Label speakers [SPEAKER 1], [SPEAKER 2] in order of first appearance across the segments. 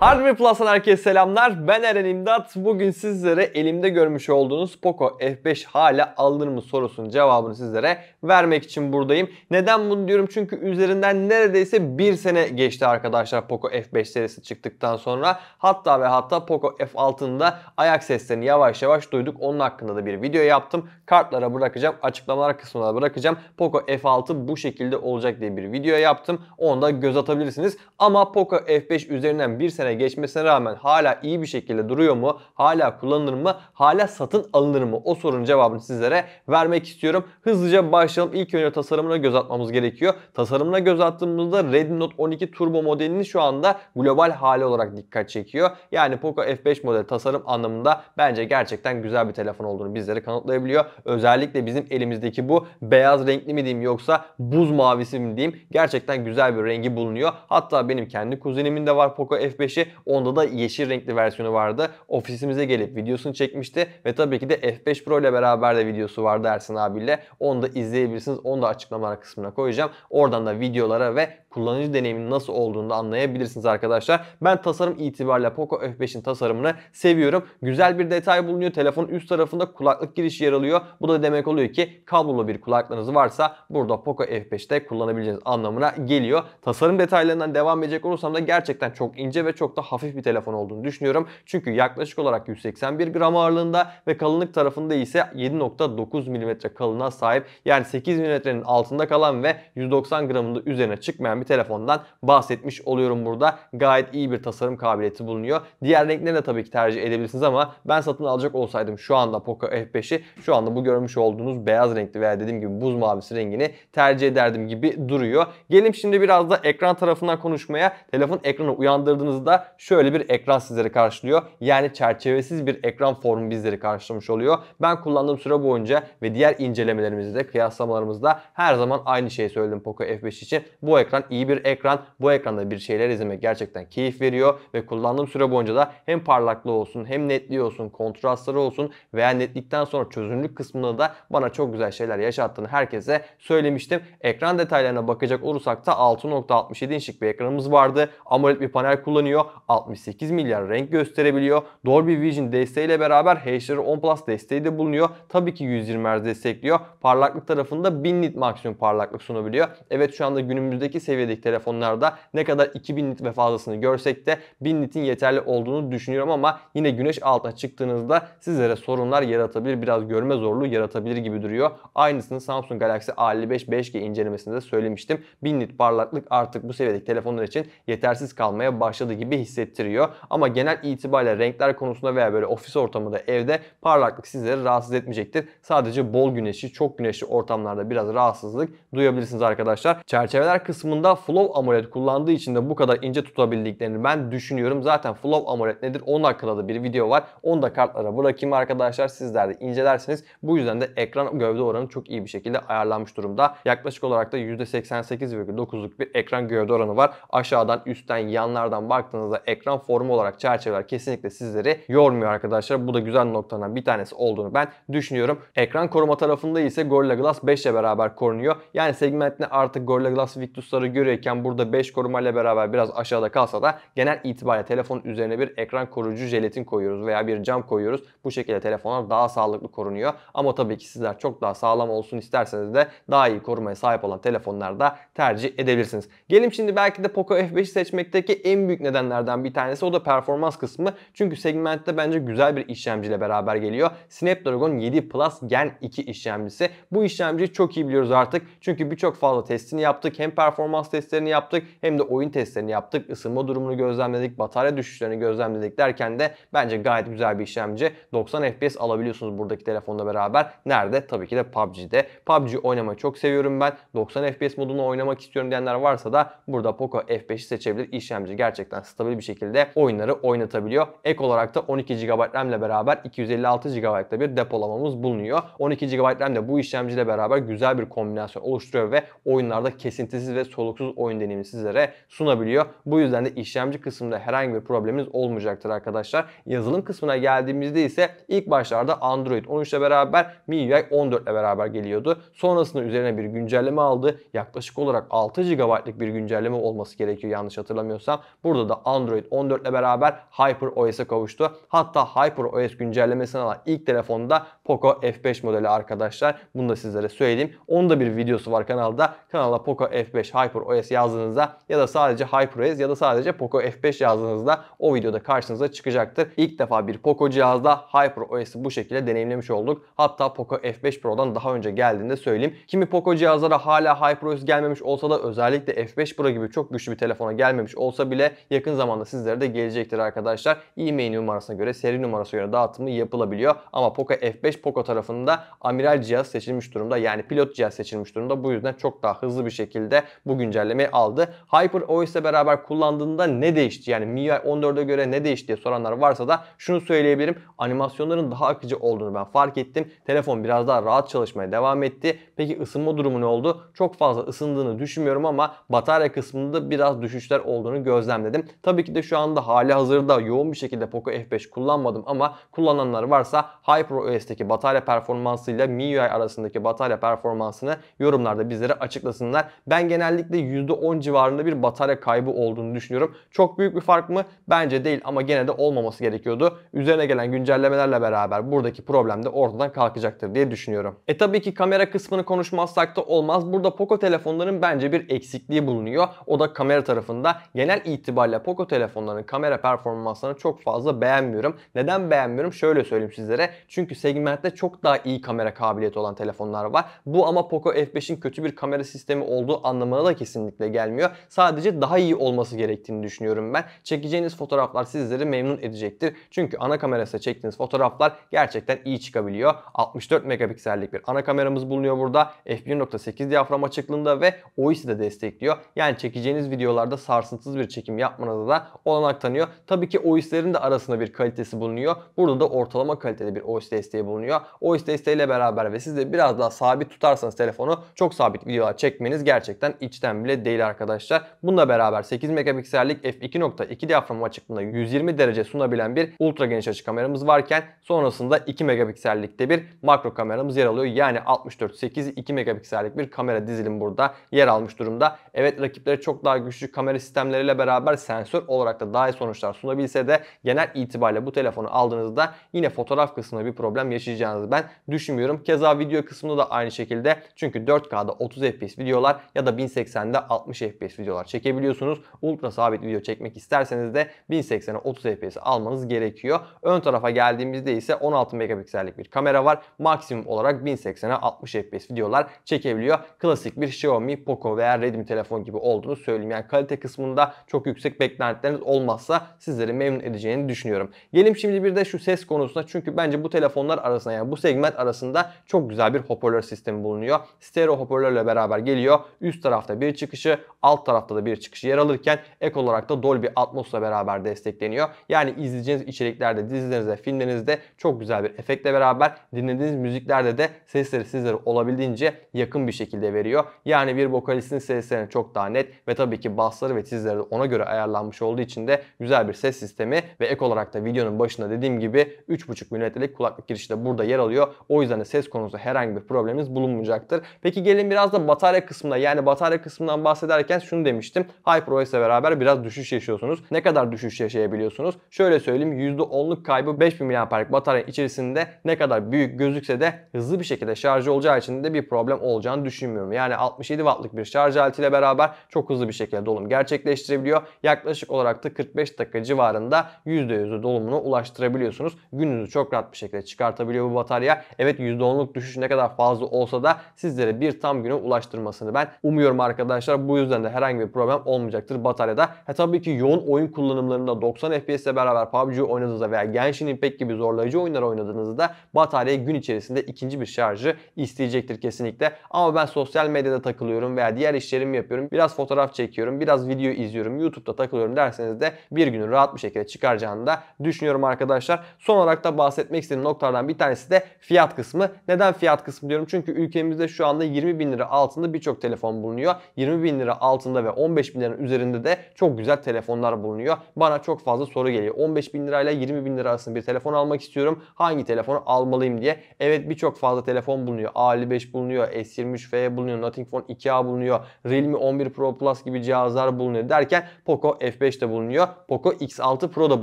[SPEAKER 1] Hardware Plus'tan herkese selamlar. Ben Eren İmdat. Bugün sizlere elimde görmüş olduğunuz Poco F5 hala alınır mı sorusunun cevabını sizlere vermek için buradayım. Neden bunu diyorum? Çünkü üzerinden neredeyse bir sene geçti arkadaşlar Poco F5 serisi çıktıktan sonra. Hatta ve hatta Poco F6'nın da ayak seslerini yavaş yavaş duyduk. Onun hakkında da bir video yaptım. Kartlara bırakacağım. Açıklamalar kısmına bırakacağım. Poco F6 bu şekilde olacak diye bir video yaptım. Onu da göz atabilirsiniz. Ama Poco F5 üzerinden bir sene sene geçmesine rağmen hala iyi bir şekilde duruyor mu? Hala kullanılır mı? Hala satın alınır mı? O sorunun cevabını sizlere vermek istiyorum. Hızlıca başlayalım. İlk önce tasarımına göz atmamız gerekiyor. Tasarımına göz attığımızda Redmi Note 12 Turbo modelini şu anda global hali olarak dikkat çekiyor. Yani Poco F5 model tasarım anlamında bence gerçekten güzel bir telefon olduğunu bizlere kanıtlayabiliyor. Özellikle bizim elimizdeki bu beyaz renkli mi diyeyim yoksa buz mavisi mi diyeyim gerçekten güzel bir rengi bulunuyor. Hatta benim kendi kuzenimin de var Poco F5'i geçmişi. Onda da yeşil renkli versiyonu vardı. Ofisimize gelip videosunu çekmişti ve tabii ki de F5 Pro ile beraber de videosu vardı Ersin abiyle. Onu da izleyebilirsiniz. Onu da açıklamalar kısmına koyacağım. Oradan da videolara ve kullanıcı deneyiminin nasıl olduğunu da anlayabilirsiniz arkadaşlar. Ben tasarım itibariyle Poco F5'in tasarımını seviyorum. Güzel bir detay bulunuyor. Telefonun üst tarafında kulaklık girişi yer alıyor. Bu da demek oluyor ki kablolu bir kulaklığınız varsa burada Poco F5'te kullanabileceğiniz anlamına geliyor. Tasarım detaylarından devam edecek olursam da gerçekten çok ince ve çok da hafif bir telefon olduğunu düşünüyorum. Çünkü yaklaşık olarak 181 gram ağırlığında ve kalınlık tarafında ise 7.9 mm kalınlığa sahip. Yani 8 mm'nin altında kalan ve 190 gramında üzerine çıkmayan bir telefondan bahsetmiş oluyorum burada. Gayet iyi bir tasarım kabiliyeti bulunuyor. Diğer renkleri de tabii ki tercih edebilirsiniz ama ben satın alacak olsaydım şu anda Poco F5'i şu anda bu görmüş olduğunuz beyaz renkli veya dediğim gibi buz mavisi rengini tercih ederdim gibi duruyor. Gelin şimdi biraz da ekran tarafından konuşmaya. Telefon ekranı uyandırdığınızda şöyle bir ekran sizleri karşılıyor. Yani çerçevesiz bir ekran formu bizleri karşılamış oluyor. Ben kullandığım süre boyunca ve diğer incelemelerimizde, kıyaslamalarımızda her zaman aynı şeyi söyledim Poco F5 için. Bu ekran iyi bir ekran. Bu ekranda bir şeyler izlemek gerçekten keyif veriyor ve kullandığım süre boyunca da hem parlaklığı olsun hem netliği olsun, kontrastları olsun veya netlikten sonra çözünürlük kısmında da bana çok güzel şeyler yaşattığını herkese söylemiştim. Ekran detaylarına bakacak olursak da 6.67 inçlik bir ekranımız vardı. AMOLED bir panel kullanıyor. 68 milyar renk gösterebiliyor. Dolby Vision ile beraber HDR10 Plus desteği de bulunuyor. Tabii ki 120 Hz destekliyor. Parlaklık tarafında 1000 nit maksimum parlaklık sunabiliyor. Evet şu anda günümüzdeki seviye seviyedeki telefonlarda ne kadar 2000 nit ve fazlasını görsek de 1000 nitin yeterli olduğunu düşünüyorum ama yine güneş altına çıktığınızda sizlere sorunlar yaratabilir. Biraz görme zorluğu yaratabilir gibi duruyor. Aynısını Samsung Galaxy A55 5G incelemesinde söylemiştim. 1000 nit parlaklık artık bu seviyedeki telefonlar için yetersiz kalmaya başladı gibi hissettiriyor. Ama genel itibariyle renkler konusunda veya böyle ofis ortamında evde parlaklık sizleri rahatsız etmeyecektir. Sadece bol güneşli, çok güneşli ortamlarda biraz rahatsızlık duyabilirsiniz arkadaşlar. Çerçeveler kısmında da Flow AMOLED kullandığı için de bu kadar ince tutabildiklerini ben düşünüyorum. Zaten Flow AMOLED nedir? Onun hakkında da bir video var. Onu da kartlara bırakayım arkadaşlar. Sizler de incelersiniz. Bu yüzden de ekran gövde oranı çok iyi bir şekilde ayarlanmış durumda. Yaklaşık olarak da %88,9'luk bir ekran gövde oranı var. Aşağıdan, üstten, yanlardan baktığınızda ekran formu olarak çerçeveler kesinlikle sizleri yormuyor arkadaşlar. Bu da güzel noktadan bir tanesi olduğunu ben düşünüyorum. Ekran koruma tarafında ise Gorilla Glass 5 ile beraber korunuyor. Yani segmentine artık Gorilla Glass Victus'ları görüyorken burada 5 korumayla beraber biraz aşağıda kalsa da genel itibariyle telefonun üzerine bir ekran koruyucu jelatin koyuyoruz veya bir cam koyuyoruz. Bu şekilde telefonlar daha sağlıklı korunuyor. Ama tabii ki sizler çok daha sağlam olsun isterseniz de daha iyi korumaya sahip olan telefonlarda tercih edebilirsiniz. Gelin şimdi belki de Poco F5'i seçmekteki en büyük nedenlerden bir tanesi o da performans kısmı. Çünkü segmentte bence güzel bir işlemciyle beraber geliyor. Snapdragon 7 Plus Gen 2 işlemcisi. Bu işlemciyi çok iyi biliyoruz artık. Çünkü birçok fazla testini yaptık. Hem performans performans testlerini yaptık hem de oyun testlerini yaptık. Isınma durumunu gözlemledik, batarya düşüşlerini gözlemledik derken de bence gayet güzel bir işlemci. 90 FPS alabiliyorsunuz buradaki telefonda beraber. Nerede? Tabii ki de PUBG'de. PUBG oynamayı çok seviyorum ben. 90 FPS modunu oynamak istiyorum diyenler varsa da burada Poco F5'i seçebilir. İşlemci gerçekten stabil bir şekilde oyunları oynatabiliyor. Ek olarak da 12 GB RAM ile beraber 256 GB'da bir depolamamız bulunuyor. 12 GB RAM de bu işlemciyle beraber güzel bir kombinasyon oluşturuyor ve oyunlarda kesintisiz ve soluk sorunsuz oyun deneyimi sizlere sunabiliyor. Bu yüzden de işlemci kısmında herhangi bir probleminiz olmayacaktır arkadaşlar. Yazılım kısmına geldiğimizde ise ilk başlarda Android 13 ile beraber MIUI 14 ile beraber geliyordu. Sonrasında üzerine bir güncelleme aldı. Yaklaşık olarak 6 GB'lık bir güncelleme olması gerekiyor yanlış hatırlamıyorsam. Burada da Android 14 ile beraber HyperOS'e kavuştu. Hatta HyperOS güncellemesine alan ilk telefonda Poco F5 modeli arkadaşlar. Bunu da sizlere söyleyeyim. Onun da bir videosu var kanalda. Kanala Poco F5 Hyper OS yazdığınızda ya da sadece HyperOS ya da sadece Poco F5 yazdığınızda o videoda karşınıza çıkacaktır. İlk defa bir Poco cihazda HyperOS'i bu şekilde deneyimlemiş olduk. Hatta Poco F5 Pro'dan daha önce geldiğinde söyleyeyim. Kimi Poco cihazlara hala HyperOS gelmemiş olsa da özellikle F5 Pro gibi çok güçlü bir telefona gelmemiş olsa bile yakın zamanda sizlere de gelecektir arkadaşlar. E-mail numarasına göre, seri numarasına göre dağıtımı yapılabiliyor. Ama Poco F5 Poco tarafında amiral cihaz seçilmiş durumda. Yani pilot cihaz seçilmiş durumda. Bu yüzden çok daha hızlı bir şekilde bugün güncellemeyi aldı. HyperOS ile beraber kullandığında ne değişti? Yani MIUI 14'e göre ne değişti diye soranlar varsa da şunu söyleyebilirim. Animasyonların daha akıcı olduğunu ben fark ettim. Telefon biraz daha rahat çalışmaya devam etti. Peki ısınma durumu ne oldu? Çok fazla ısındığını düşünmüyorum ama batarya kısmında biraz düşüşler olduğunu gözlemledim. Tabii ki de şu anda hali hazırda yoğun bir şekilde Poco F5 kullanmadım ama kullananlar varsa HyperOS'teki batarya performansıyla MIUI arasındaki batarya performansını yorumlarda bizlere açıklasınlar. Ben genellikle de %10 civarında bir batarya kaybı olduğunu düşünüyorum. Çok büyük bir fark mı? Bence değil ama gene de olmaması gerekiyordu. Üzerine gelen güncellemelerle beraber buradaki problem de ortadan kalkacaktır diye düşünüyorum. E tabii ki kamera kısmını konuşmazsak da olmaz. Burada Poco telefonların bence bir eksikliği bulunuyor. O da kamera tarafında. Genel itibariyle Poco telefonların kamera performanslarını çok fazla beğenmiyorum. Neden beğenmiyorum? Şöyle söyleyeyim sizlere. Çünkü segmentte çok daha iyi kamera kabiliyeti olan telefonlar var. Bu ama Poco F5'in kötü bir kamera sistemi olduğu anlamına da kesin kesinlikle gelmiyor. Sadece daha iyi olması gerektiğini düşünüyorum ben. Çekeceğiniz fotoğraflar sizleri memnun edecektir. Çünkü ana kamerasıyla çektiğiniz fotoğraflar gerçekten iyi çıkabiliyor. 64 megapiksellik bir ana kameramız bulunuyor burada. f1.8 diyafram açıklığında ve OIS'i de destekliyor. Yani çekeceğiniz videolarda sarsıntısız bir çekim yapmanıza da olanak tanıyor. Tabii ki OIS'lerin de arasında bir kalitesi bulunuyor. Burada da ortalama kalitede bir OIS desteği bulunuyor. OIS desteğiyle beraber ve siz de biraz daha sabit tutarsanız telefonu çok sabit videolar çekmeniz gerçekten içten bile değil arkadaşlar. Bununla beraber 8 megapiksellik f2.2 diyafram açıklığında 120 derece sunabilen bir ultra geniş açı kameramız varken sonrasında 2 megapiksellikte bir makro kameramız yer alıyor. Yani 64 8 2 megapiksellik bir kamera dizilim burada yer almış durumda. Evet rakipleri çok daha güçlü kamera sistemleriyle beraber sensör olarak da daha iyi sonuçlar sunabilse de genel itibariyle bu telefonu aldığınızda yine fotoğraf kısmında bir problem yaşayacağınızı ben düşünmüyorum. Keza video kısmında da aynı şekilde çünkü 4K'da 30 FPS videolar ya da 1080 yüzden 60 FPS videolar çekebiliyorsunuz. Ultra sabit video çekmek isterseniz de 1080'e 30 FPS almanız gerekiyor. Ön tarafa geldiğimizde ise 16 megapiksellik bir kamera var. Maksimum olarak 1080'e 60 FPS videolar çekebiliyor. Klasik bir Xiaomi, Poco veya Redmi telefon gibi olduğunu söyleyeyim. Yani kalite kısmında çok yüksek beklentileriniz olmazsa sizleri memnun edeceğini düşünüyorum. Gelin şimdi bir de şu ses konusuna çünkü bence bu telefonlar arasında yani bu segment arasında çok güzel bir hoparlör sistemi bulunuyor. Stereo hoparlörle beraber geliyor. Üst tarafta bir çıkışı, alt tarafta da bir çıkışı yer alırken ek olarak da Dolby Atmos'la beraber destekleniyor. Yani izleyeceğiniz içeriklerde, dizilerinizde, filmlerinizde çok güzel bir efektle beraber dinlediğiniz müziklerde de sesleri sizlere olabildiğince yakın bir şekilde veriyor. Yani bir vokalistin seslerine çok daha net ve tabii ki bassları ve tizleri de ona göre ayarlanmış olduğu için de güzel bir ses sistemi ve ek olarak da videonun başında dediğim gibi 3.5 mm'lik kulaklık girişi de burada yer alıyor. O yüzden de ses konusunda herhangi bir probleminiz bulunmayacaktır. Peki gelin biraz da batarya kısmına yani batarya kısmına fiyatından bahsederken şunu demiştim. HyperOS'le beraber biraz düşüş yaşıyorsunuz. Ne kadar düşüş yaşayabiliyorsunuz? Şöyle söyleyeyim %10'luk kaybı 5000 mAh'lik batarya içerisinde ne kadar büyük gözükse de hızlı bir şekilde şarj olacağı için de bir problem olacağını düşünmüyorum. Yani 67 wattlık bir şarj aletiyle beraber çok hızlı bir şekilde dolum gerçekleştirebiliyor. Yaklaşık olarak da 45 dakika civarında %100'ü dolumuna ulaştırabiliyorsunuz. Gününüzü çok rahat bir şekilde çıkartabiliyor bu batarya. Evet %10'luk düşüş ne kadar fazla olsa da sizlere bir tam güne ulaştırmasını ben umuyorum arkadaşlar arkadaşlar bu yüzden de herhangi bir problem olmayacaktır bataryada. Ha e, tabii ki yoğun oyun kullanımlarında 90 FPS ile beraber PUBG oynadığınızda veya Genshin Impact gibi zorlayıcı oyunlar oynadığınızda batarya gün içerisinde ikinci bir şarjı isteyecektir kesinlikle. Ama ben sosyal medyada takılıyorum veya diğer işlerimi yapıyorum. Biraz fotoğraf çekiyorum, biraz video izliyorum, YouTube'da takılıyorum derseniz de bir günü rahat bir şekilde çıkaracağını da düşünüyorum arkadaşlar. Son olarak da bahsetmek istediğim noktalardan bir tanesi de fiyat kısmı. Neden fiyat kısmı diyorum? Çünkü ülkemizde şu anda 20 bin lira altında birçok telefon bulunuyor. 20 20 bin lira altında ve 15 bin liranın üzerinde de çok güzel telefonlar bulunuyor. Bana çok fazla soru geliyor. 15 bin lirayla 20 bin lira arasında bir telefon almak istiyorum. Hangi telefonu almalıyım diye. Evet birçok fazla telefon bulunuyor. A55 bulunuyor, S23F bulunuyor, Nothing Phone 2A bulunuyor, Realme 11 Pro Plus gibi cihazlar bulunuyor derken Poco F5 de bulunuyor. Poco X6 Pro da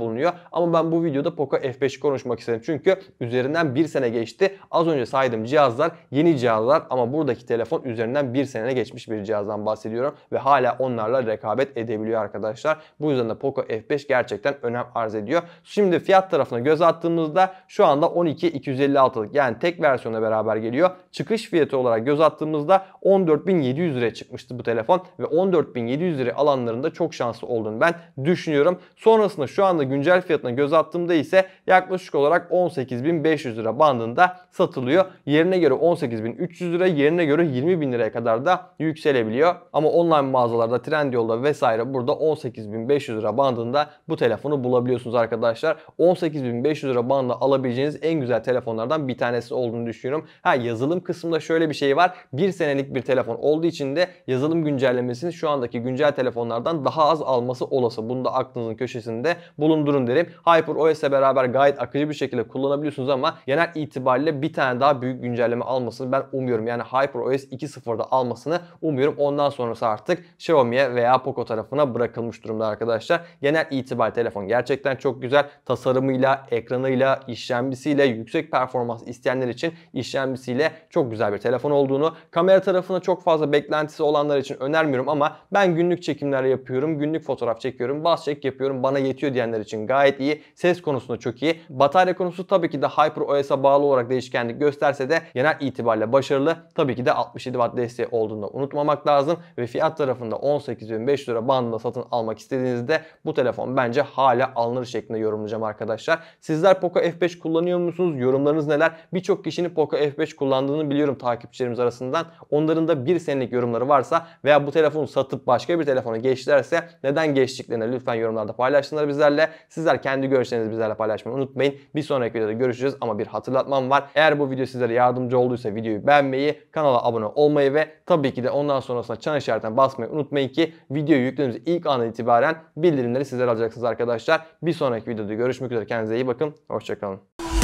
[SPEAKER 1] bulunuyor. Ama ben bu videoda Poco F5 konuşmak istedim. Çünkü üzerinden bir sene geçti. Az önce saydığım cihazlar yeni cihazlar ama buradaki telefon üzerinden bir sene geçmiş bir cihazdan oyunculardan bahsediyorum ve hala onlarla rekabet edebiliyor arkadaşlar. Bu yüzden de Poco F5 gerçekten önem arz ediyor. Şimdi fiyat tarafına göz attığımızda şu anda 12 256'lık yani tek versiyonla beraber geliyor. Çıkış fiyatı olarak göz attığımızda 14.700 liraya çıkmıştı bu telefon ve 14.700 liraya alanlarında çok şanslı olduğunu ben düşünüyorum. Sonrasında şu anda güncel fiyatına göz attığımda ise yaklaşık olarak 18.500 lira bandında satılıyor. Yerine göre 18.300 lira yerine göre 20.000 liraya kadar da yükselebiliyor ama online mağazalarda Trendyol'da vesaire burada 18.500 lira bandında bu telefonu bulabiliyorsunuz arkadaşlar. 18.500 lira bandında alabileceğiniz en güzel telefonlardan bir tanesi olduğunu düşünüyorum. Ha yazılım kısmında şöyle bir şey var. Bir senelik bir telefon olduğu için de yazılım güncellemesini şu andaki güncel telefonlardan daha az alması olası. Bunu da aklınızın köşesinde bulundurun derim. HyperOS'e beraber gayet akıcı bir şekilde kullanabiliyorsunuz ama genel itibariyle bir tane daha büyük güncelleme almasını ben umuyorum. Yani HyperOS 2.0'da almasını umuyorum. Ondan Ondan sonrası artık Xiaomi'ye veya Poco tarafına bırakılmış durumda arkadaşlar. Genel itibar telefon gerçekten çok güzel. Tasarımıyla, ekranıyla, işlemcisiyle, yüksek performans isteyenler için işlemcisiyle çok güzel bir telefon olduğunu, kamera tarafına çok fazla beklentisi olanlar için önermiyorum ama ben günlük çekimler yapıyorum, günlük fotoğraf çekiyorum, bas çek yapıyorum, bana yetiyor diyenler için gayet iyi. Ses konusunda çok iyi. Batarya konusu tabii ki de Hyper OS'a bağlı olarak değişkenlik gösterse de genel itibariyle başarılı. Tabii ki de 67 Watt desteği olduğunu unutmamak lazım satın ve fiyat tarafında 18.500 lira bandında satın almak istediğinizde bu telefon bence hala alınır şeklinde yorumlayacağım arkadaşlar. Sizler Poco F5 kullanıyor musunuz? Yorumlarınız neler? Birçok kişinin Poco F5 kullandığını biliyorum takipçilerimiz arasından. Onların da bir senelik yorumları varsa veya bu telefonu satıp başka bir telefona geçtilerse neden geçtiklerini lütfen yorumlarda paylaşsınlar bizlerle. Sizler kendi görüşlerinizi bizlerle paylaşmayı unutmayın. Bir sonraki videoda görüşeceğiz ama bir hatırlatmam var. Eğer bu video sizlere yardımcı olduysa videoyu beğenmeyi, kanala abone olmayı ve tabii ki de ondan sonrasında çan işaretinden basmayı unutmayın ki videoyu yüklediğimiz ilk andan itibaren bildirimleri sizler alacaksınız arkadaşlar. Bir sonraki videoda görüşmek üzere. Kendinize iyi bakın. Hoşçakalın.